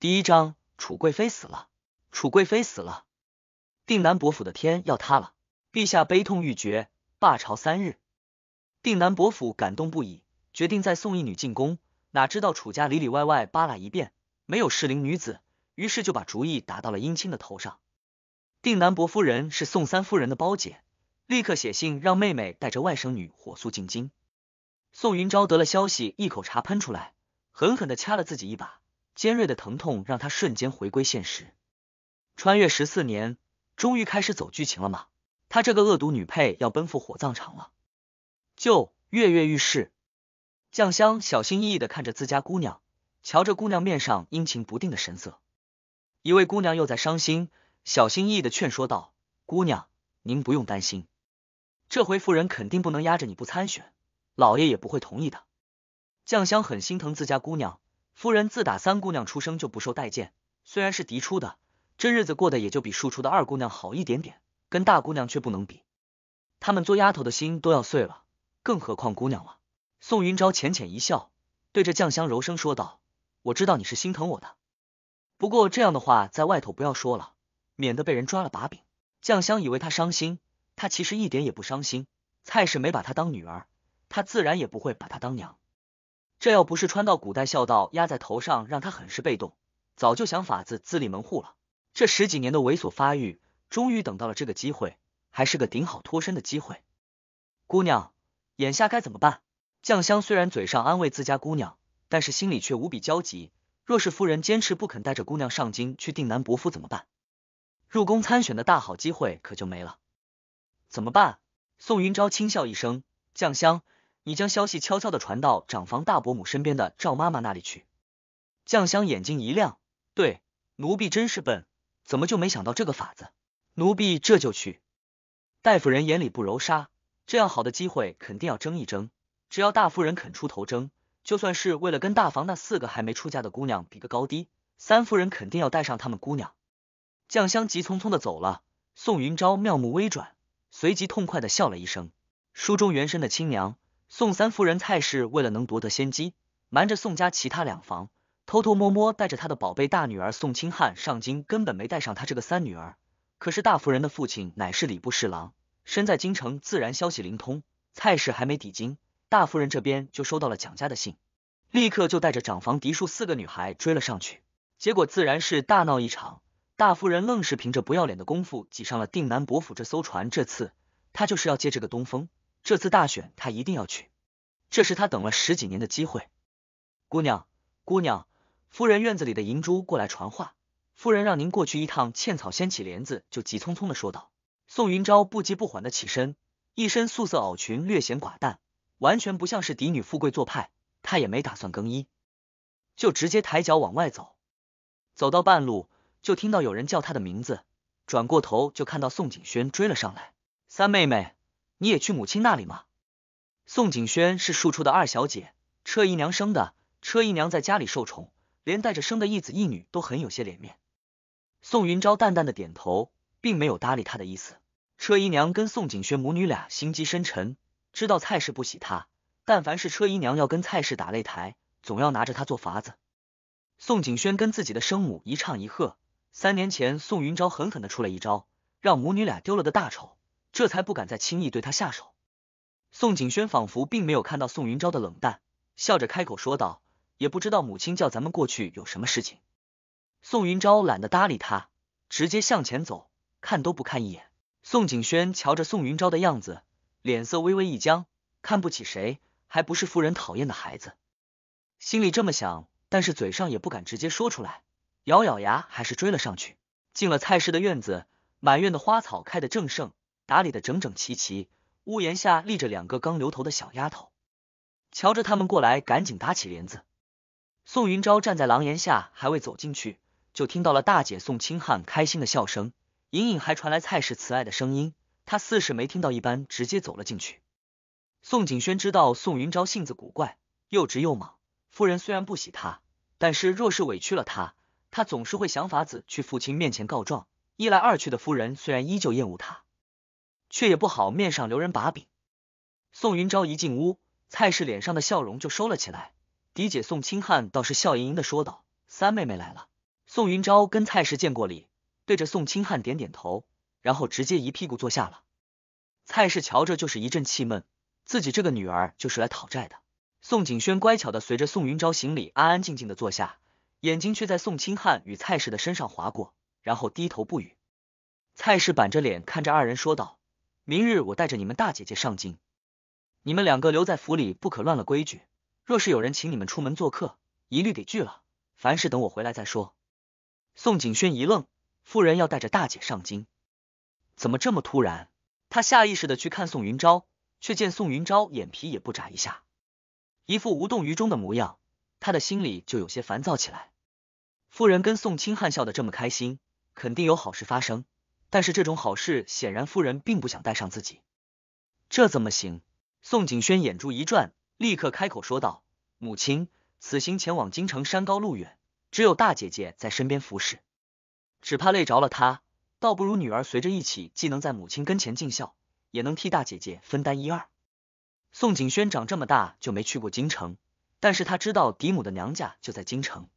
第一章，楚贵妃死了，楚贵妃死了，定南伯府的天要塌了，陛下悲痛欲绝，罢朝三日。定南伯府感动不已，决定再送一女进宫。哪知道楚家里里外外扒拉一遍，没有适龄女子，于是就把主意打到了殷青的头上。定南伯夫人是宋三夫人的胞姐，立刻写信让妹妹带着外甥女火速进京。宋云昭得了消息，一口茶喷出来，狠狠的掐了自己一把。尖锐的疼痛让他瞬间回归现实。穿越十四年，终于开始走剧情了吗？他这个恶毒女配要奔赴火葬场了，就跃跃欲试。酱香小心翼翼的看着自家姑娘，瞧着姑娘面上阴晴不定的神色，一位姑娘又在伤心，小心翼翼的劝说道：“姑娘，您不用担心，这回夫人肯定不能压着你不参选，老爷也不会同意的。”酱香很心疼自家姑娘。夫人自打三姑娘出生就不受待见，虽然是嫡出的，这日子过得也就比庶出的二姑娘好一点点，跟大姑娘却不能比。他们做丫头的心都要碎了，更何况姑娘了。宋云昭浅浅一笑，对着酱香柔声说道：“我知道你是心疼我的，不过这样的话在外头不要说了，免得被人抓了把柄。”酱香以为她伤心，她其实一点也不伤心。蔡氏没把她当女儿，她自然也不会把她当娘。这要不是穿到古代，孝道压在头上，让他很是被动，早就想法子自立门户了。这十几年的猥琐发育，终于等到了这个机会，还是个顶好脱身的机会。姑娘，眼下该怎么办？酱香虽然嘴上安慰自家姑娘，但是心里却无比焦急。若是夫人坚持不肯带着姑娘上京去定南伯府，怎么办？入宫参选的大好机会可就没了。怎么办？宋云昭轻笑一声，酱香。你将消息悄悄的传到长房大伯母身边的赵妈妈那里去。酱香眼睛一亮，对奴婢真是笨，怎么就没想到这个法子？奴婢这就去。大夫人眼里不揉沙，这样好的机会肯定要争一争。只要大夫人肯出头争，就算是为了跟大房那四个还没出嫁的姑娘比个高低，三夫人肯定要带上她们姑娘。酱香急匆匆的走了。宋云昭妙目微转，随即痛快的笑了一声。书中原身的亲娘。宋三夫人蔡氏为了能夺得先机，瞒着宋家其他两房，偷偷摸摸带着她的宝贝大女儿宋清汉上京，根本没带上她这个三女儿。可是大夫人的父亲乃是礼部侍郎，身在京城，自然消息灵通。蔡氏还没抵京，大夫人这边就收到了蒋家的信，立刻就带着长房嫡庶四个女孩追了上去。结果自然是大闹一场，大夫人愣是凭着不要脸的功夫挤上了定南伯府这艘船。这次她就是要借这个东风。这次大选，他一定要去，这是他等了十几年的机会。姑娘，姑娘，夫人院子里的银珠过来传话，夫人让您过去一趟。茜草掀起帘子，就急匆匆的说道。宋云昭不急不缓的起身，一身素色袄裙略显寡淡，完全不像是嫡女富贵做派。他也没打算更衣，就直接抬脚往外走。走到半路，就听到有人叫他的名字，转过头就看到宋景轩追了上来。三妹妹。你也去母亲那里吗？宋景轩是庶出的二小姐，车姨娘生的。车姨娘在家里受宠，连带着生的一子一女都很有些脸面。宋云昭淡淡的点头，并没有搭理他的意思。车姨娘跟宋景轩母女俩心机深沉，知道蔡氏不喜她，但凡是车姨娘要跟蔡氏打擂台，总要拿着她做法子。宋景轩跟自己的生母一唱一和，三年前宋云昭狠狠的出了一招，让母女俩丢了的大丑。这才不敢再轻易对他下手。宋景轩仿佛并没有看到宋云昭的冷淡，笑着开口说道：“也不知道母亲叫咱们过去有什么事情。”宋云昭懒得搭理他，直接向前走，看都不看一眼。宋景轩瞧着宋云昭的样子，脸色微微一僵，看不起谁，还不是夫人讨厌的孩子？心里这么想，但是嘴上也不敢直接说出来，咬咬牙还是追了上去。进了菜市的院子，满院的花草开得正盛。打理的整整齐齐，屋檐下立着两个刚留头的小丫头，瞧着他们过来，赶紧打起帘子。宋云昭站在廊檐下，还未走进去，就听到了大姐宋清汉开心的笑声，隐隐还传来蔡氏慈爱的声音。他似是没听到一般，直接走了进去。宋景轩知道宋云昭性子古怪，又直又莽，夫人虽然不喜他，但是若是委屈了他，他总是会想法子去父亲面前告状，一来二去的，夫人虽然依旧厌恶他。却也不好面上留人把柄。宋云昭一进屋，蔡氏脸上的笑容就收了起来。嫡姐宋清汉倒是笑盈盈的说道：“三妹妹来了。”宋云昭跟蔡氏见过礼，对着宋清汉点点头，然后直接一屁股坐下了。蔡氏瞧着就是一阵气闷，自己这个女儿就是来讨债的。宋景轩乖巧的随着宋云昭行礼，安安静静的坐下，眼睛却在宋清汉与蔡氏的身上划过，然后低头不语。蔡氏板着脸看着二人说道。明日我带着你们大姐姐上京，你们两个留在府里不可乱了规矩。若是有人请你们出门做客，一律给拒了。凡事等我回来再说。宋景轩一愣，夫人要带着大姐上京，怎么这么突然？他下意识的去看宋云昭，却见宋云昭眼皮也不眨一下，一副无动于衷的模样。他的心里就有些烦躁起来。夫人跟宋清汉笑得这么开心，肯定有好事发生。但是这种好事，显然夫人并不想带上自己，这怎么行？宋景轩眼珠一转，立刻开口说道：“母亲，此行前往京城，山高路远，只有大姐姐在身边服侍，只怕累着了她，倒不如女儿随着一起，既能在母亲跟前尽孝，也能替大姐姐分担一二。”宋景轩长这么大就没去过京城，但是他知道嫡母的娘家就在京城，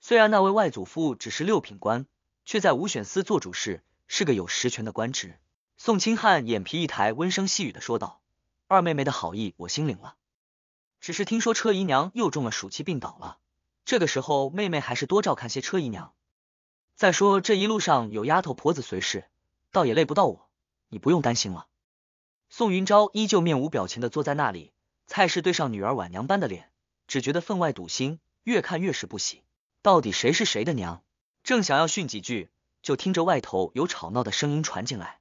虽然那位外祖父只是六品官，却在五选司做主事。是个有实权的官职。宋清汉眼皮一抬，温声细语的说道：“二妹妹的好意我心领了，只是听说车姨娘又中了暑气病倒了，这个时候妹妹还是多照看些车姨娘。再说这一路上有丫头婆子随侍，倒也累不到我，你不用担心了。”宋云昭依旧面无表情的坐在那里，蔡氏对上女儿晚娘般的脸，只觉得分外堵心，越看越是不喜，到底谁是谁的娘？正想要训几句。就听着外头有吵闹的声音传进来，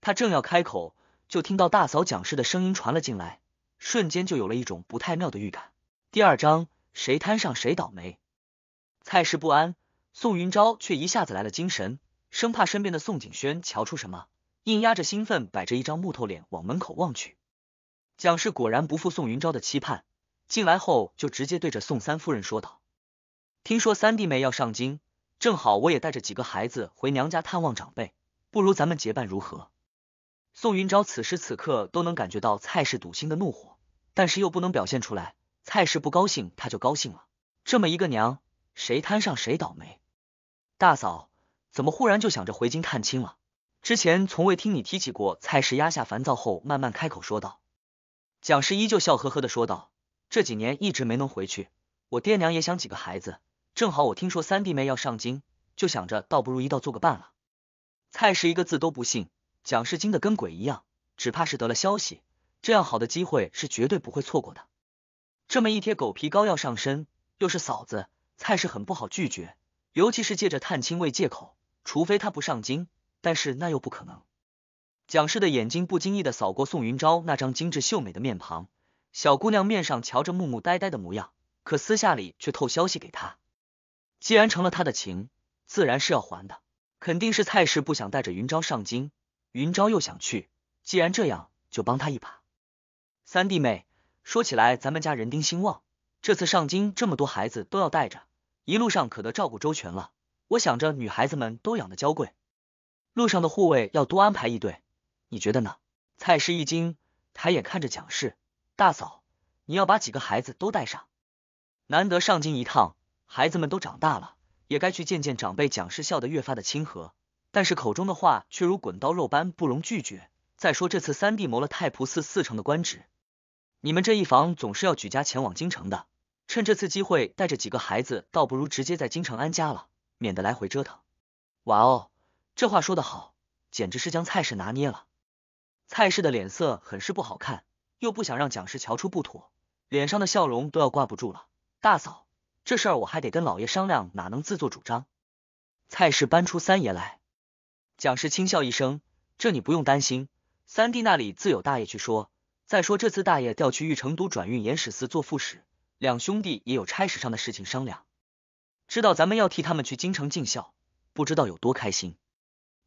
他正要开口，就听到大嫂蒋氏的声音传了进来，瞬间就有了一种不太妙的预感。第二章谁摊上谁倒霉。菜市不安，宋云昭却一下子来了精神，生怕身边的宋景轩瞧出什么，硬压着兴奋，摆着一张木头脸往门口望去。蒋氏果然不负宋云昭的期盼，进来后就直接对着宋三夫人说道：“听说三弟妹要上京。”正好我也带着几个孩子回娘家探望长辈，不如咱们结伴如何？宋云昭此时此刻都能感觉到蔡氏赌心的怒火，但是又不能表现出来。蔡氏不高兴，他就高兴了。这么一个娘，谁摊上谁倒霉。大嫂怎么忽然就想着回京探亲了？之前从未听你提起过。蔡氏压下烦躁后，慢慢开口说道。蒋氏依旧笑呵呵的说道：“这几年一直没能回去，我爹娘也想几个孩子。”正好我听说三弟妹要上京，就想着倒不如一道做个伴了。蔡氏一个字都不信，蒋氏惊得跟鬼一样，只怕是得了消息。这样好的机会是绝对不会错过的。这么一贴狗皮膏药上身，又是嫂子，蔡氏很不好拒绝，尤其是借着探亲为借口，除非他不上京，但是那又不可能。蒋氏的眼睛不经意的扫过宋云昭那张精致秀美的面庞，小姑娘面上瞧着木木呆呆的模样，可私下里却透消息给她。既然成了他的情，自然是要还的。肯定是蔡氏不想带着云昭上京，云昭又想去。既然这样，就帮他一把。三弟妹，说起来咱们家人丁兴旺，这次上京这么多孩子都要带着，一路上可得照顾周全了。我想着女孩子们都养的娇贵，路上的护卫要多安排一队，你觉得呢？蔡氏一惊，抬眼看着蒋氏，大嫂，你要把几个孩子都带上，难得上京一趟。孩子们都长大了，也该去见见长辈。蒋氏笑得越发的亲和，但是口中的话却如滚刀肉般不容拒绝。再说这次三弟谋了太仆寺四成的官职，你们这一房总是要举家前往京城的，趁这次机会带着几个孩子，倒不如直接在京城安家了，免得来回折腾。哇哦，这话说的好，简直是将蔡氏拿捏了。蔡氏的脸色很是不好看，又不想让蒋氏瞧出不妥，脸上的笑容都要挂不住了。大嫂。这事我还得跟老爷商量，哪能自作主张？蔡氏搬出三爷来，蒋氏轻笑一声：“这你不用担心，三弟那里自有大爷去说。再说这次大爷调去玉成都转运盐史司做副使，两兄弟也有差使上的事情商量。知道咱们要替他们去京城尽孝，不知道有多开心。”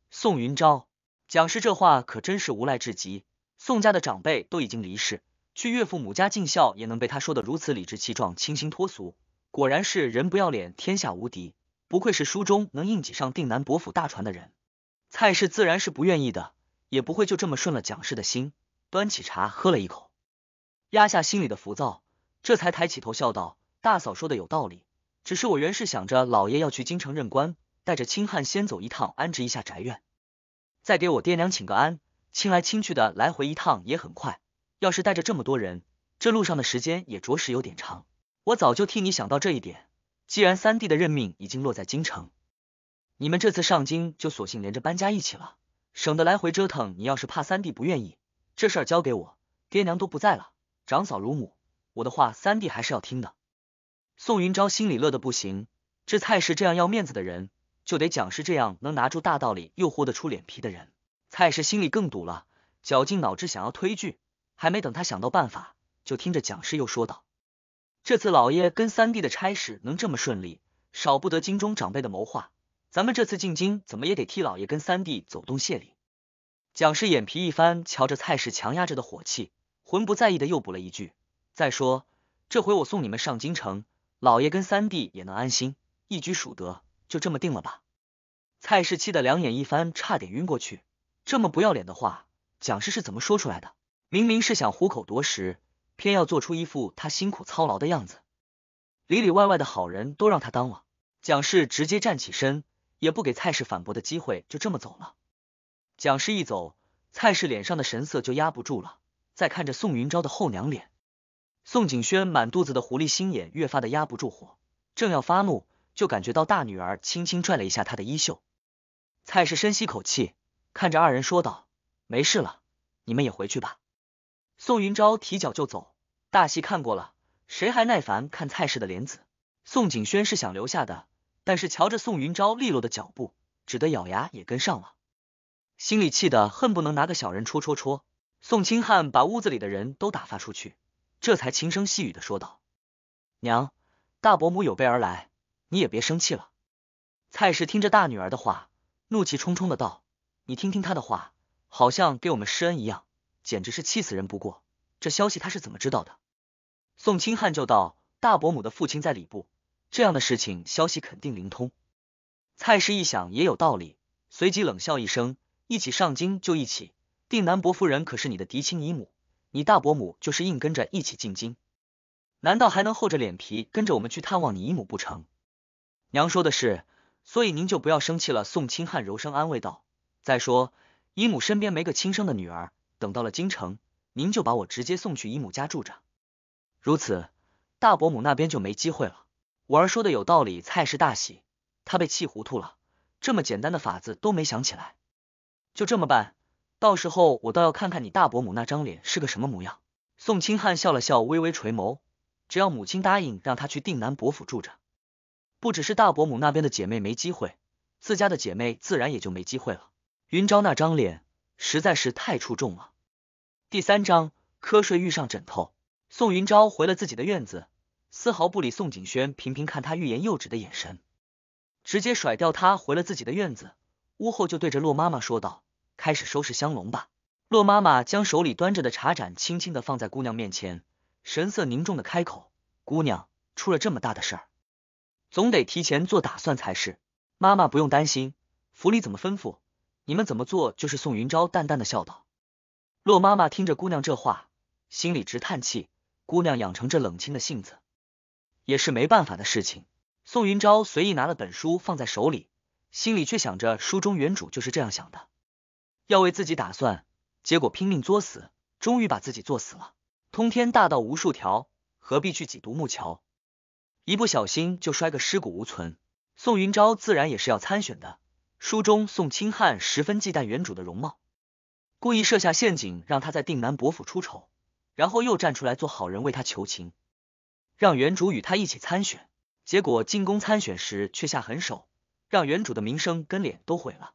宋云昭，蒋氏这话可真是无赖至极。宋家的长辈都已经离世，去岳父母家尽孝也能被他说得如此理直气壮、清新脱俗。果然是人不要脸，天下无敌。不愧是书中能硬挤上定南伯府大船的人。蔡氏自然是不愿意的，也不会就这么顺了蒋氏的心。端起茶喝了一口，压下心里的浮躁，这才抬起头笑道：“大嫂说的有道理，只是我原是想着老爷要去京城任官，带着亲汉先走一趟，安置一下宅院，再给我爹娘请个安。亲来亲去的来回一趟也很快，要是带着这么多人，这路上的时间也着实有点长。”我早就替你想到这一点，既然三弟的任命已经落在京城，你们这次上京就索性连着搬家一起了，省得来回折腾。你要是怕三弟不愿意，这事交给我。爹娘都不在了，长嫂如母，我的话三弟还是要听的。宋云昭心里乐的不行，这蔡氏这样要面子的人，就得蒋氏这样能拿住大道理又豁得出脸皮的人。蔡氏心里更堵了，绞尽脑汁想要推拒，还没等他想到办法，就听着蒋氏又说道。这次老爷跟三弟的差事能这么顺利，少不得京中长辈的谋划。咱们这次进京，怎么也得替老爷跟三弟走动谢礼。蒋氏眼皮一翻，瞧着蔡氏强压着的火气，魂不在意的又补了一句：“再说，这回我送你们上京城，老爷跟三弟也能安心，一举数得，就这么定了吧。”蔡氏气得两眼一翻，差点晕过去。这么不要脸的话，蒋氏是怎么说出来的？明明是想虎口夺食。偏要做出一副他辛苦操劳的样子，里里外外的好人都让他当了。蒋氏直接站起身，也不给蔡氏反驳的机会，就这么走了。蒋氏一走，蔡氏脸上的神色就压不住了，再看着宋云昭的后娘脸，宋景轩满肚子的狐狸心眼越发的压不住火，正要发怒，就感觉到大女儿轻轻拽了一下他的衣袖。蔡氏深吸口气，看着二人说道：“没事了，你们也回去吧。”宋云昭提脚就走，大戏看过了，谁还耐烦看蔡氏的莲子？宋景轩是想留下的，但是瞧着宋云昭利落的脚步，只得咬牙也跟上了，心里气得恨不能拿个小人戳戳戳。宋清汉把屋子里的人都打发出去，这才轻声细语的说道：“娘，大伯母有备而来，你也别生气了。”蔡氏听着大女儿的话，怒气冲冲的道：“你听听他的话，好像给我们施恩一样。”简直是气死人！不过这消息他是怎么知道的？宋清汉就道：“大伯母的父亲在礼部，这样的事情消息肯定灵通。”蔡氏一想也有道理，随即冷笑一声：“一起上京就一起，定南伯夫人可是你的嫡亲姨母，你大伯母就是硬跟着一起进京，难道还能厚着脸皮跟着我们去探望你姨母不成？”娘说的是，所以您就不要生气了。宋清汉柔声安慰道：“再说姨母身边没个亲生的女儿。”等到了京城，您就把我直接送去姨母家住着。如此，大伯母那边就没机会了。我儿说的有道理，蔡氏大喜，他被气糊涂了，这么简单的法子都没想起来。就这么办，到时候我倒要看看你大伯母那张脸是个什么模样。宋清汉笑了笑，微微垂眸。只要母亲答应让他去定南伯府住着，不只是大伯母那边的姐妹没机会，自家的姐妹自然也就没机会了。云昭那张脸实在是太出众了。第三章，瞌睡遇上枕头。宋云昭回了自己的院子，丝毫不理宋景轩频频看他欲言又止的眼神，直接甩掉他回了自己的院子。屋后就对着洛妈妈说道：“开始收拾香笼吧。”洛妈妈将手里端着的茶盏轻轻的放在姑娘面前，神色凝重的开口：“姑娘出了这么大的事儿，总得提前做打算才是。”妈妈不用担心，府里怎么吩咐，你们怎么做就是。”宋云昭淡淡的笑道。洛妈妈听着姑娘这话，心里直叹气。姑娘养成这冷清的性子，也是没办法的事情。宋云昭随意拿了本书放在手里，心里却想着书中原主就是这样想的，要为自己打算，结果拼命作死，终于把自己作死了。通天大道无数条，何必去挤独木桥？一不小心就摔个尸骨无存。宋云昭自然也是要参选的。书中宋清汉十分忌惮原主的容貌。故意设下陷阱，让他在定南伯府出丑，然后又站出来做好人为他求情，让原主与他一起参选。结果进宫参选时却下狠手，让原主的名声跟脸都毁了。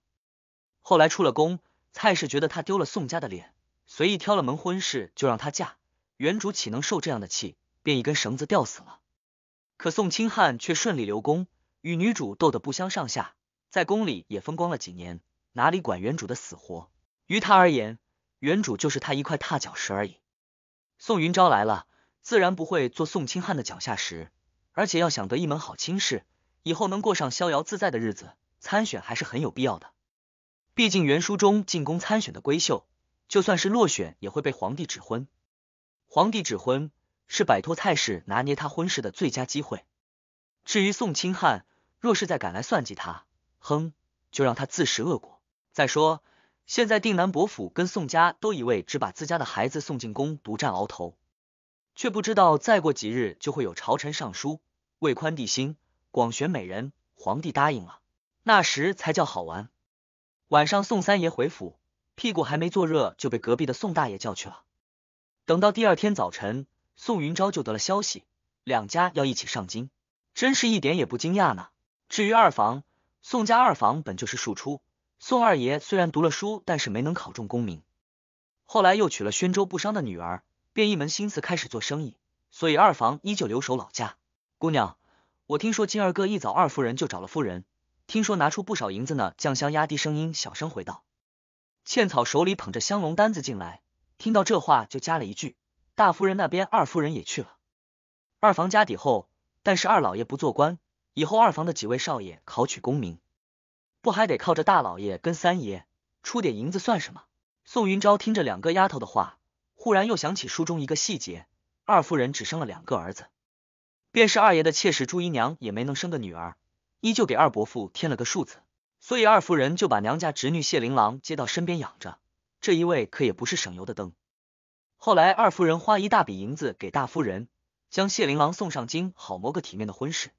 后来出了宫，蔡氏觉得他丢了宋家的脸，随意挑了门婚事就让他嫁。原主岂能受这样的气？便一根绳子吊死了。可宋清汉却顺利留宫，与女主斗得不相上下，在宫里也风光了几年，哪里管原主的死活？于他而言，原主就是他一块踏脚石而已。宋云昭来了，自然不会做宋清汉的脚下石，而且要想得一门好亲事，以后能过上逍遥自在的日子，参选还是很有必要的。毕竟原书中进宫参选的闺秀，就算是落选，也会被皇帝指婚。皇帝指婚是摆脱蔡氏拿捏他婚事的最佳机会。至于宋清汉，若是再敢来算计他，哼，就让他自食恶果。再说。现在定南伯府跟宋家都以为只把自家的孩子送进宫独占鳌头，却不知道再过几日就会有朝臣上书为宽帝心，广选美人，皇帝答应了，那时才叫好玩。晚上宋三爷回府，屁股还没坐热就被隔壁的宋大爷叫去了。等到第二天早晨，宋云昭就得了消息，两家要一起上京，真是一点也不惊讶呢。至于二房，宋家二房本就是庶出。宋二爷虽然读了书，但是没能考中功名，后来又娶了宣州不商的女儿，便一门心思开始做生意，所以二房依旧留守老家。姑娘，我听说金二哥一早，二夫人就找了夫人，听说拿出不少银子呢。酱香压低声音，小声回道。茜草手里捧着香笼单子进来，听到这话就加了一句：“大夫人那边，二夫人也去了。二房家底厚，但是二老爷不做官，以后二房的几位少爷考取功名。”不还得靠着大老爷跟三爷出点银子算什么？宋云昭听着两个丫头的话，忽然又想起书中一个细节：二夫人只生了两个儿子，便是二爷的妾室朱姨娘也没能生个女儿，依旧给二伯父添了个庶子，所以二夫人就把娘家侄女谢琳琅接到身边养着。这一位可也不是省油的灯。后来二夫人花一大笔银子给大夫人，将谢琳琅送上京，好谋个体面的婚事。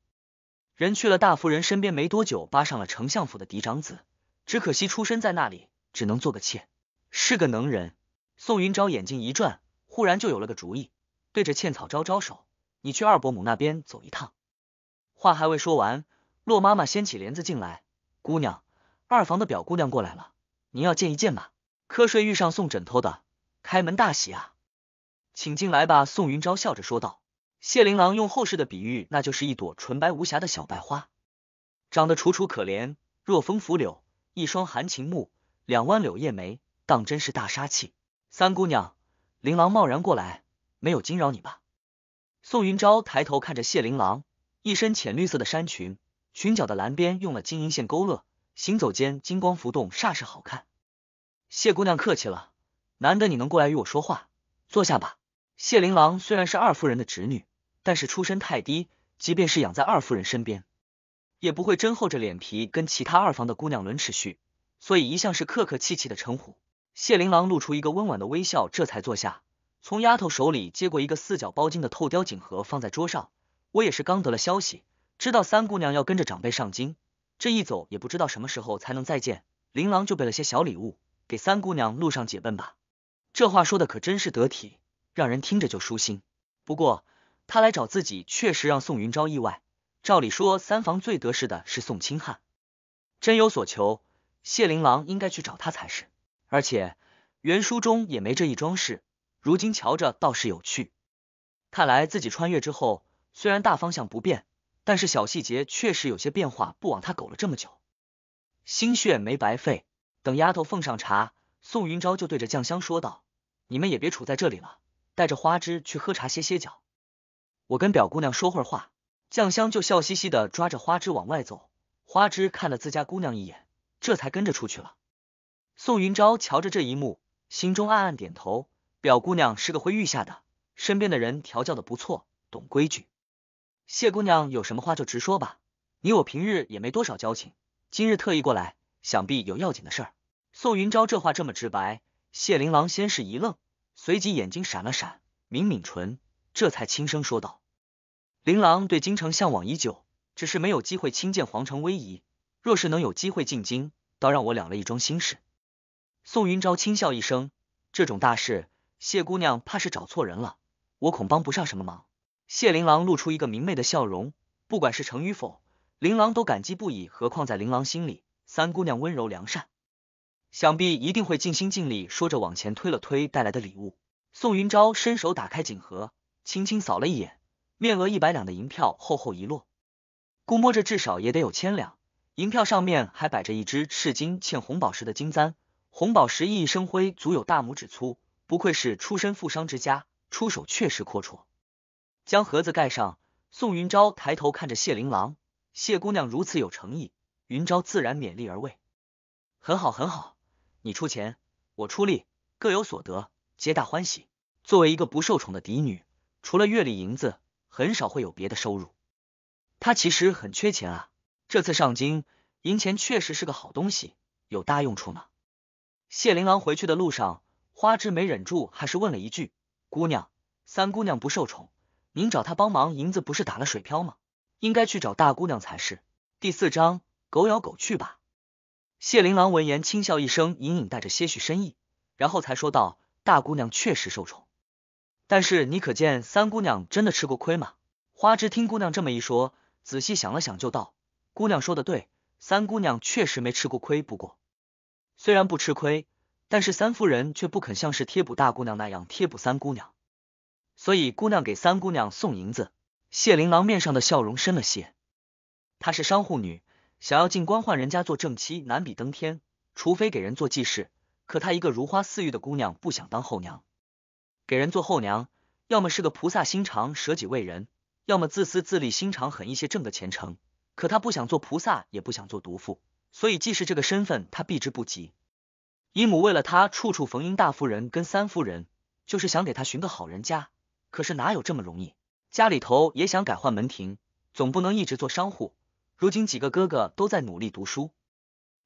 人去了大夫人身边没多久，扒上了丞相府的嫡长子。只可惜出身在那里，只能做个妾。是个能人。宋云昭眼睛一转，忽然就有了个主意，对着茜草招招手：“你去二伯母那边走一趟。”话还未说完，洛妈妈掀起帘子进来：“姑娘，二房的表姑娘过来了，您要见一见吗？”瞌睡遇上送枕头的，开门大喜啊！请进来吧，宋云昭笑着说道。谢琳琅用后世的比喻，那就是一朵纯白无瑕的小白花，长得楚楚可怜，若风拂柳，一双含情目，两弯柳叶眉，当真是大杀器。三姑娘，琳琅贸然过来，没有惊扰你吧？宋云昭抬头看着谢琳琅，一身浅绿色的衫裙，裙角的蓝边用了金银线勾勒，行走间金光浮动，煞是好看。谢姑娘客气了，难得你能过来与我说话，坐下吧。谢琳琅虽然是二夫人的侄女。但是出身太低，即便是养在二夫人身边，也不会真厚着脸皮跟其他二房的姑娘轮齿序，所以一向是客客气气的称呼。谢琳琅露出一个温婉的微笑，这才坐下，从丫头手里接过一个四角包金的透雕锦盒，放在桌上。我也是刚得了消息，知道三姑娘要跟着长辈上京，这一走也不知道什么时候才能再见。琳琅就备了些小礼物，给三姑娘路上解闷吧。这话说的可真是得体，让人听着就舒心。不过。他来找自己确实让宋云昭意外。照理说，三房最得势的是宋清汉，真有所求，谢琳琅应该去找他才是。而且原书中也没这一桩事，如今瞧着倒是有趣。看来自己穿越之后，虽然大方向不变，但是小细节确实有些变化，不枉他苟了这么久，心血没白费。等丫头奉上茶，宋云昭就对着酱香说道：“你们也别杵在这里了，带着花枝去喝茶歇歇脚。”我跟表姑娘说会儿话，酱香就笑嘻嘻的抓着花枝往外走。花枝看了自家姑娘一眼，这才跟着出去了。宋云昭瞧着这一幕，心中暗暗点头：表姑娘是个会御下的，身边的人调教的不错，懂规矩。谢姑娘有什么话就直说吧，你我平日也没多少交情，今日特意过来，想必有要紧的事儿。宋云昭这话这么直白，谢琳郎先是一愣，随即眼睛闪了闪，抿抿唇，这才轻声说道。琳琅对京城向往已久，只是没有机会亲见皇城威仪。若是能有机会进京，倒让我了了一桩心事。宋云昭轻笑一声：“这种大事，谢姑娘怕是找错人了，我恐帮不上什么忙。”谢琳琅露出一个明媚的笑容。不管是成与否，琳琅都感激不已。何况在琳琅心里，三姑娘温柔良善，想必一定会尽心尽力。说着，往前推了推带来的礼物。宋云昭伸手打开锦盒，轻轻扫了一眼。面额一百两的银票厚厚一摞，估摸着至少也得有千两。银票上面还摆着一只赤金嵌红宝石的金簪，红宝石熠熠生辉，足有大拇指粗。不愧是出身富商之家，出手确实阔绰。将盒子盖上，宋云昭抬头看着谢琳琅，谢姑娘如此有诚意，云昭自然勉力而为。很好，很好，你出钱，我出力，各有所得，皆大欢喜。作为一个不受宠的嫡女，除了月例银子。很少会有别的收入，他其实很缺钱啊。这次上京，银钱确实是个好东西，有大用处呢。谢琳琅回去的路上，花枝没忍住，还是问了一句：“姑娘，三姑娘不受宠，您找她帮忙，银子不是打了水漂吗？应该去找大姑娘才是。”第四章，狗咬狗去吧。谢琳琅闻言轻笑一声，隐隐带着些许深意，然后才说道：“大姑娘确实受宠。”但是你可见三姑娘真的吃过亏吗？花枝听姑娘这么一说，仔细想了想，就道：“姑娘说的对，三姑娘确实没吃过亏。不过虽然不吃亏，但是三夫人却不肯像是贴补大姑娘那样贴补三姑娘，所以姑娘给三姑娘送银子。”谢琳郎面上的笑容深了些。她是商户女，想要进官宦人家做正妻，难比登天，除非给人做继室。可她一个如花似玉的姑娘，不想当后娘。给人做后娘，要么是个菩萨心肠，舍己为人，要么自私自利，心肠狠一些，挣个前程。可他不想做菩萨，也不想做毒妇，所以既是这个身份，他避之不及。姨母为了他，处处逢迎大夫人跟三夫人，就是想给他寻个好人家。可是哪有这么容易？家里头也想改换门庭，总不能一直做商户。如今几个哥哥都在努力读书，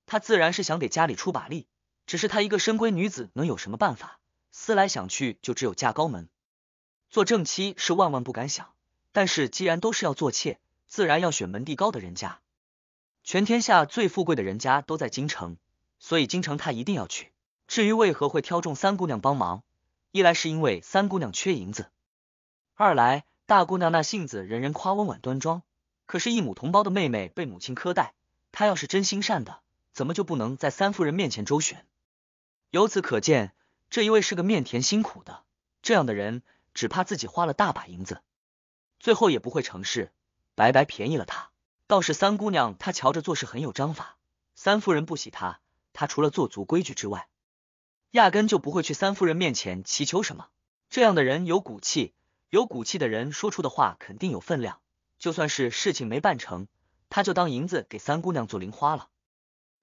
他自然是想给家里出把力，只是他一个深闺女子，能有什么办法？思来想去，就只有嫁高门，做正妻是万万不敢想。但是既然都是要做妾，自然要选门第高的人家。全天下最富贵的人家都在京城，所以京城他一定要去。至于为何会挑中三姑娘帮忙，一来是因为三姑娘缺银子，二来大姑娘那性子人人夸温婉端庄，可是一母同胞的妹妹被母亲苛待，她要是真心善的，怎么就不能在三夫人面前周旋？由此可见。这一位是个面甜辛苦的，这样的人只怕自己花了大把银子，最后也不会成事，白白便宜了他。倒是三姑娘，她瞧着做事很有章法。三夫人不喜她，她除了做足规矩之外，压根就不会去三夫人面前祈求什么。这样的人有骨气，有骨气的人说出的话肯定有分量。就算是事情没办成，他就当银子给三姑娘做零花了。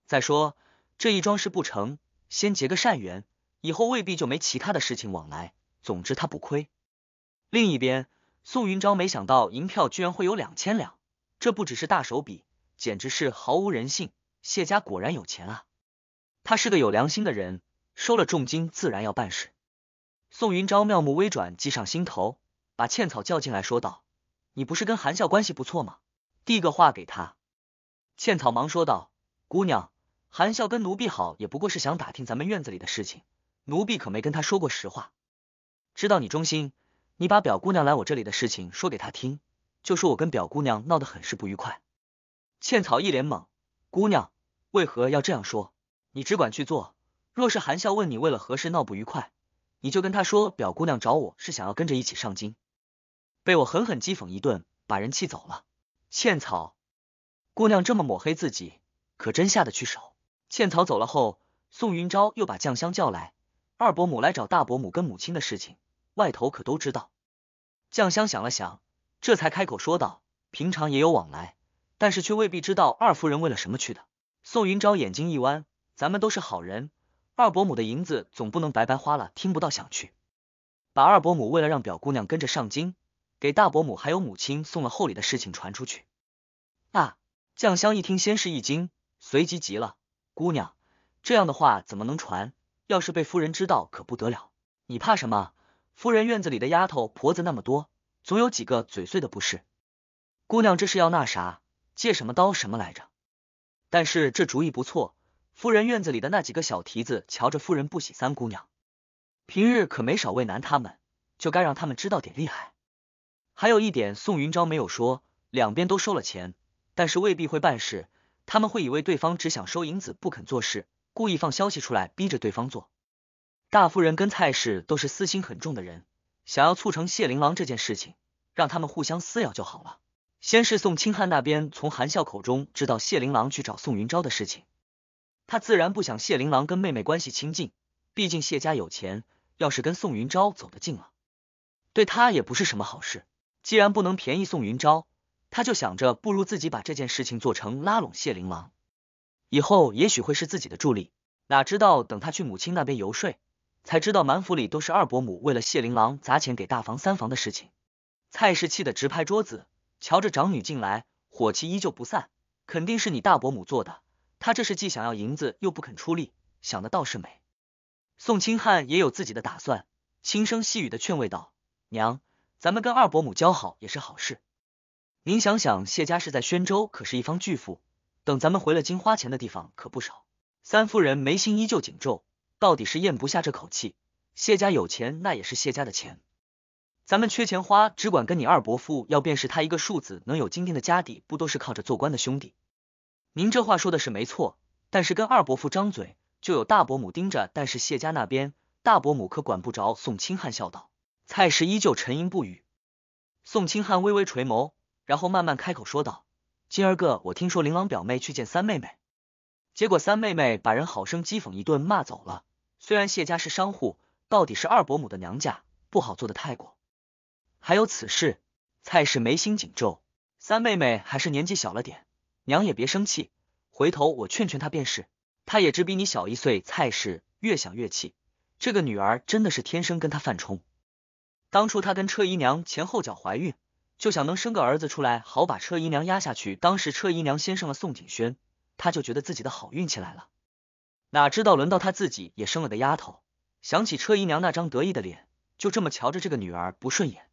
再说这一桩事不成，先结个善缘。以后未必就没其他的事情往来，总之他不亏。另一边，宋云昭没想到银票居然会有两千两，这不只是大手笔，简直是毫无人性。谢家果然有钱啊！他是个有良心的人，收了重金自然要办事。宋云昭妙目微转，计上心头，把茜草叫进来，说道：“你不是跟韩笑关系不错吗？递个话给他。”茜草忙说道：“姑娘，韩笑跟奴婢好，也不过是想打听咱们院子里的事情。”奴婢可没跟他说过实话。知道你忠心，你把表姑娘来我这里的事情说给他听，就说我跟表姑娘闹得很是不愉快。茜草一脸懵，姑娘为何要这样说？你只管去做。若是含笑问你为了何事闹不愉快，你就跟他说表姑娘找我是想要跟着一起上京，被我狠狠讥讽一顿，把人气走了。茜草，姑娘这么抹黑自己，可真下得去手。茜草走了后，宋云昭又把酱香叫来。二伯母来找大伯母跟母亲的事情，外头可都知道。酱香想了想，这才开口说道：“平常也有往来，但是却未必知道二夫人为了什么去的。”宋云昭眼睛一弯：“咱们都是好人，二伯母的银子总不能白白花了，听不到想去，把二伯母为了让表姑娘跟着上京，给大伯母还有母亲送了厚礼的事情传出去。”啊！酱香一听，先是一惊，随即急了：“姑娘，这样的话怎么能传？”要是被夫人知道可不得了，你怕什么？夫人院子里的丫头婆子那么多，总有几个嘴碎的不是。姑娘这是要那啥，借什么刀什么来着？但是这主意不错，夫人院子里的那几个小蹄子，瞧着夫人不喜三姑娘，平日可没少为难他们，就该让他们知道点厉害。还有一点，宋云昭没有说，两边都收了钱，但是未必会办事，他们会以为对方只想收银子，不肯做事。故意放消息出来，逼着对方做。大夫人跟蔡氏都是私心很重的人，想要促成谢灵郎这件事情，让他们互相撕咬就好了。先是宋清汉那边从韩笑口中知道谢琳郎去找宋云昭的事情，他自然不想谢琳郎跟妹妹关系亲近，毕竟谢家有钱，要是跟宋云昭走得近了，对他也不是什么好事。既然不能便宜宋云昭，他就想着不如自己把这件事情做成，拉拢谢琳郎。以后也许会是自己的助力，哪知道等他去母亲那边游说，才知道满府里都是二伯母为了谢琳琅砸钱给大房三房的事情。蔡氏气得直拍桌子，瞧着长女进来，火气依旧不散，肯定是你大伯母做的。他这是既想要银子，又不肯出力，想的倒是美。宋清汉也有自己的打算，轻声细语的劝慰道：“娘，咱们跟二伯母交好也是好事。您想想，谢家是在宣州，可是一方巨富。”等咱们回了京，花钱的地方可不少。三夫人眉心依旧紧皱，到底是咽不下这口气。谢家有钱，那也是谢家的钱，咱们缺钱花，只管跟你二伯父要。便是他一个庶子，能有今天的家底，不都是靠着做官的兄弟？您这话说的是没错，但是跟二伯父张嘴，就有大伯母盯着。但是谢家那边，大伯母可管不着。宋清汉笑道，蔡氏依旧沉吟不语。宋清汉微微垂眸，然后慢慢开口说道。今儿个我听说琳琅表妹去见三妹妹，结果三妹妹把人好生讥讽一顿，骂走了。虽然谢家是商户，到底是二伯母的娘家，不好做的太过。还有此事，蔡氏眉心紧皱。三妹妹还是年纪小了点，娘也别生气，回头我劝劝她便是。她也只比你小一岁。蔡氏越想越气，这个女儿真的是天生跟她犯冲。当初她跟车姨娘前后脚怀孕。就想能生个儿子出来，好把车姨娘压下去。当时车姨娘先生了宋景轩，他就觉得自己的好运气来了。哪知道轮到他自己也生了个丫头，想起车姨娘那张得意的脸，就这么瞧着这个女儿不顺眼。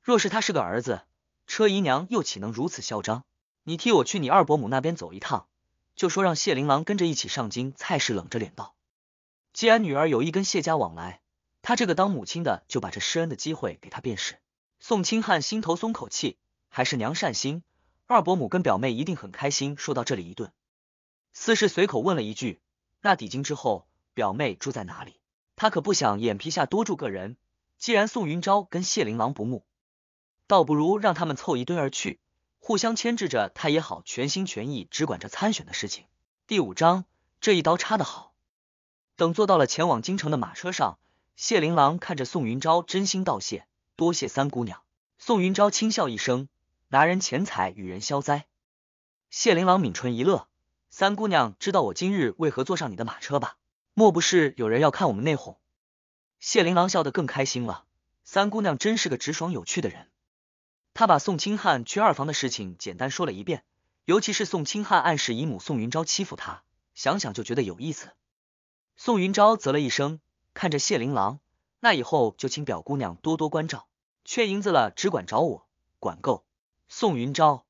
若是他是个儿子，车姨娘又岂能如此嚣张？你替我去你二伯母那边走一趟，就说让谢琳郎跟着一起上京。蔡氏冷着脸道：“既然女儿有意跟谢家往来，他这个当母亲的就把这施恩的机会给他便是。”宋清汉心头松口气，还是娘善心，二伯母跟表妹一定很开心。说到这里，一顿，四是随口问了一句：“那抵京之后，表妹住在哪里？”他可不想眼皮下多住个人。既然宋云昭跟谢琳郎不睦，倒不如让他们凑一堆而去，互相牵制着，他也好全心全意只管着参选的事情。第五章，这一刀插得好。等坐到了前往京城的马车上，谢琳郎看着宋云昭，真心道谢。多谢三姑娘。宋云昭轻笑一声，拿人钱财与人消灾。谢琳琅抿唇一乐，三姑娘知道我今日为何坐上你的马车吧？莫不是有人要看我们内讧？谢琳琅笑得更开心了。三姑娘真是个直爽有趣的人。他把宋清汉去二房的事情简单说了一遍，尤其是宋清汉暗示姨母宋云昭欺负他，想想就觉得有意思。宋云昭啧了一声，看着谢琳琅，那以后就请表姑娘多多关照。缺银子了，只管找我，管够。宋云昭，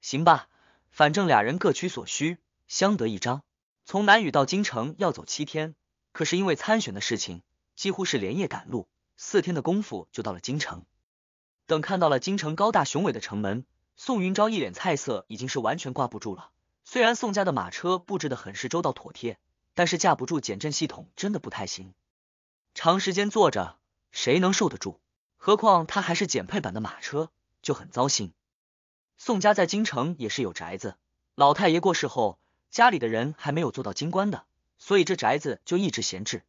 行吧，反正俩人各取所需，相得益彰。从南宇到京城要走七天，可是因为参选的事情，几乎是连夜赶路，四天的功夫就到了京城。等看到了京城高大雄伟的城门，宋云昭一脸菜色，已经是完全挂不住了。虽然宋家的马车布置的很是周到妥帖，但是架不住减震系统真的不太行，长时间坐着，谁能受得住？何况他还是减配版的马车，就很糟心。宋家在京城也是有宅子，老太爷过世后，家里的人还没有做到京官的，所以这宅子就一直闲置。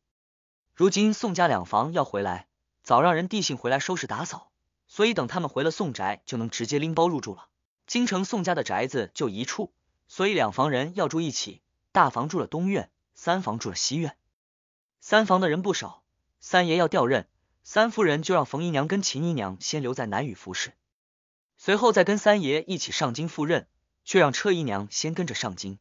如今宋家两房要回来，早让人递信回来收拾打扫，所以等他们回了宋宅，就能直接拎包入住了。京城宋家的宅子就一处，所以两房人要住一起，大房住了东院，三房住了西院。三房的人不少，三爷要调任。三夫人就让冯姨娘跟秦姨娘先留在南雨服侍，随后再跟三爷一起上京赴任，却让车姨娘先跟着上京。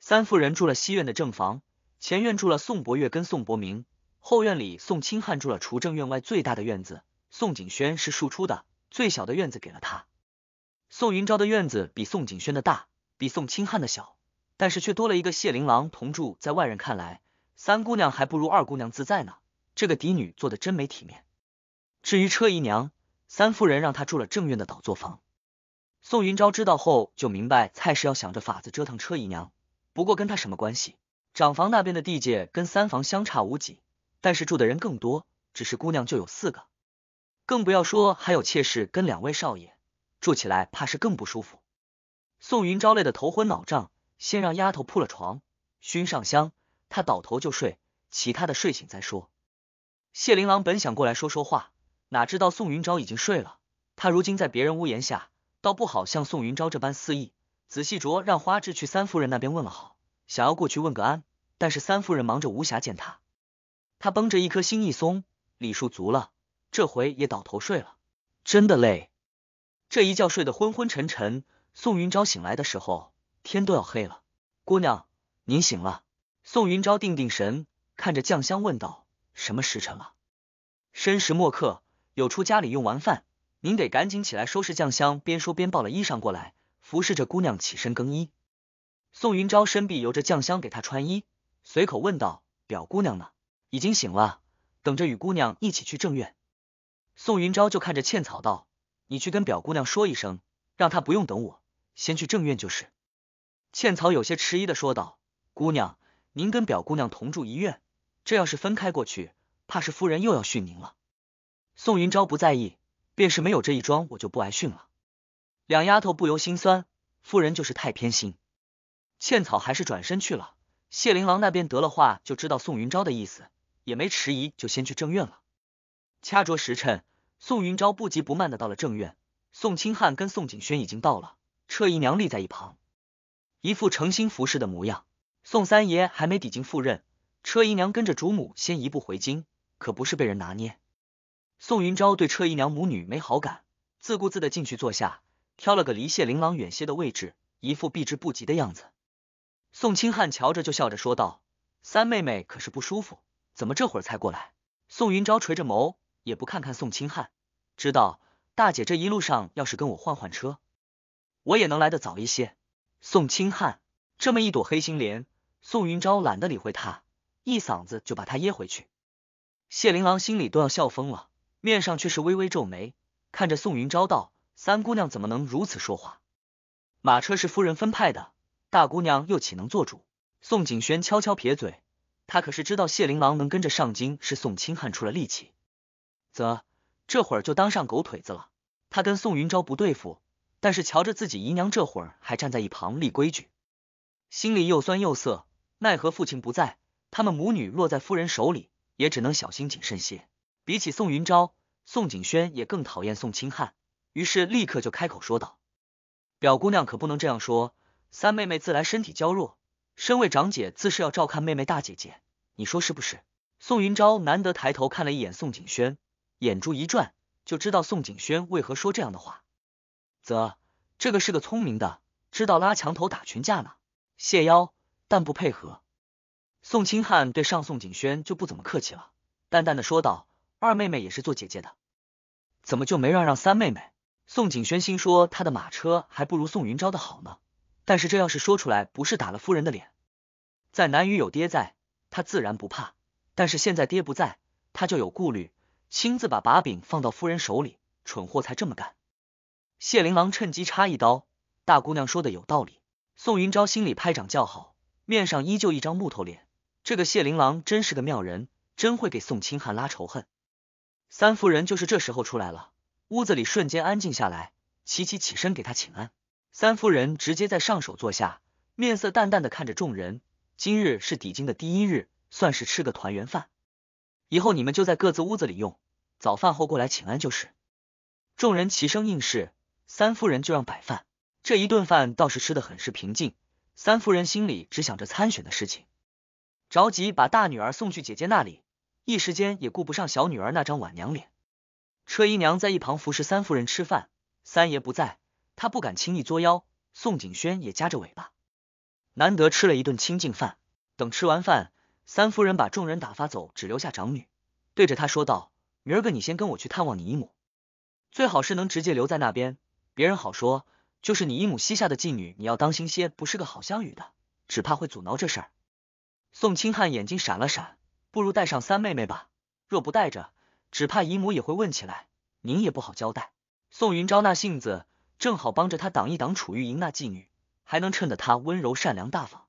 三夫人住了西院的正房，前院住了宋伯月跟宋伯明，后院里宋清汉住了除正院外最大的院子。宋景轩是庶出的，最小的院子给了他。宋云昭的院子比宋景轩的大，比宋清汉的小，但是却多了一个谢灵郎同住。在外人看来，三姑娘还不如二姑娘自在呢。这个嫡女做的真没体面。至于车姨娘，三夫人让她住了正院的倒座房。宋云昭知道后就明白，蔡氏要想着法子折腾车姨娘，不过跟她什么关系？长房那边的地界跟三房相差无几，但是住的人更多，只是姑娘就有四个，更不要说还有妾室跟两位少爷，住起来怕是更不舒服。宋云昭累得头昏脑胀，先让丫头铺了床，熏上香，她倒头就睡，其他的睡醒再说。谢琳琅本想过来说说话，哪知道宋云昭已经睡了。他如今在别人屋檐下，倒不好像宋云昭这般肆意。仔细着让花枝去三夫人那边问了好，想要过去问个安，但是三夫人忙着无暇见他。他绷着一颗心一松，礼数足了，这回也倒头睡了，真的累。这一觉睡得昏昏沉沉，宋云昭醒来的时候，天都要黑了。姑娘，您醒了。宋云昭定定神，看着酱香问道。什么时辰了？申时末刻，有出家里用完饭，您得赶紧起来收拾酱香。边说边抱了衣裳过来，服侍着姑娘起身更衣。宋云昭身臂由着酱香给她穿衣，随口问道：“表姑娘呢？已经醒了，等着与姑娘一起去正院。”宋云昭就看着茜草道：“你去跟表姑娘说一声，让她不用等我，先去正院就是。”茜草有些迟疑的说道：“姑娘，您跟表姑娘同住一院。”这要是分开过去，怕是夫人又要训您了。宋云昭不在意，便是没有这一桩，我就不挨训了。两丫头不由心酸，夫人就是太偏心。茜草还是转身去了。谢琳琅那边得了话，就知道宋云昭的意思，也没迟疑，就先去正院了。掐着时辰，宋云昭不急不慢的到了正院，宋清汉跟宋景轩已经到了，车姨娘立在一旁，一副诚心服侍的模样。宋三爷还没抵近赴任。车姨娘跟着主母先一步回京，可不是被人拿捏。宋云昭对车姨娘母女没好感，自顾自的进去坐下，挑了个离谢琳琅远些的位置，一副避之不及的样子。宋清汉瞧着就笑着说道：“三妹妹可是不舒服？怎么这会儿才过来？”宋云昭垂着眸，也不看看宋清汉，知道大姐这一路上要是跟我换换车，我也能来得早一些。宋清汉这么一朵黑心莲，宋云昭懒得理会他。一嗓子就把他噎回去，谢琳琅心里都要笑疯了，面上却是微微皱眉，看着宋云昭道：“三姑娘怎么能如此说话？马车是夫人分派的，大姑娘又岂能做主？”宋景轩悄悄撇嘴，他可是知道谢琳琅能跟着上京是宋清汉出了力气，则这会儿就当上狗腿子了。他跟宋云昭不对付，但是瞧着自己姨娘这会儿还站在一旁立规矩，心里又酸又涩，奈何父亲不在。他们母女落在夫人手里，也只能小心谨慎些。比起宋云昭，宋景轩也更讨厌宋清汉，于是立刻就开口说道：“表姑娘可不能这样说，三妹妹自来身体娇弱，身为长姐自是要照看妹妹大姐姐，你说是不是？”宋云昭难得抬头看了一眼宋景轩，眼珠一转，就知道宋景轩为何说这样的话，则这个是个聪明的，知道拉墙头打群架呢，谢邀，但不配合。宋清汉对上宋景轩就不怎么客气了，淡淡的说道：“二妹妹也是做姐姐的，怎么就没让让三妹妹？”宋景轩心说他的马车还不如宋云昭的好呢，但是这要是说出来，不是打了夫人的脸？在南雨有爹在，他自然不怕，但是现在爹不在，他就有顾虑，亲自把把柄放到夫人手里，蠢货才这么干。谢琳琅趁机插一刀：“大姑娘说的有道理。”宋云昭心里拍掌叫好，面上依旧一张木头脸。这个谢灵郎真是个妙人，真会给宋清汉拉仇恨。三夫人就是这时候出来了，屋子里瞬间安静下来，齐齐起身给他请安。三夫人直接在上首坐下，面色淡淡的看着众人。今日是抵京的第一日，算是吃个团圆饭。以后你们就在各自屋子里用，早饭后过来请安就是。众人齐声应是，三夫人就让摆饭。这一顿饭倒是吃的很是平静。三夫人心里只想着参选的事情。着急把大女儿送去姐姐那里，一时间也顾不上小女儿那张晚娘脸。车姨娘在一旁服侍三夫人吃饭，三爷不在，她不敢轻易作妖。宋景轩也夹着尾巴，难得吃了一顿清净饭。等吃完饭，三夫人把众人打发走，只留下长女，对着她说道：“明儿个你先跟我去探望你姨母，最好是能直接留在那边。别人好说，就是你姨母膝下的妓女，你要当心些，不是个好相与的，只怕会阻挠这事。”宋清汉眼睛闪了闪，不如带上三妹妹吧。若不带着，只怕姨母也会问起来，您也不好交代。宋云昭那性子，正好帮着他挡一挡楚玉莹那妓女，还能衬得她温柔善良大方。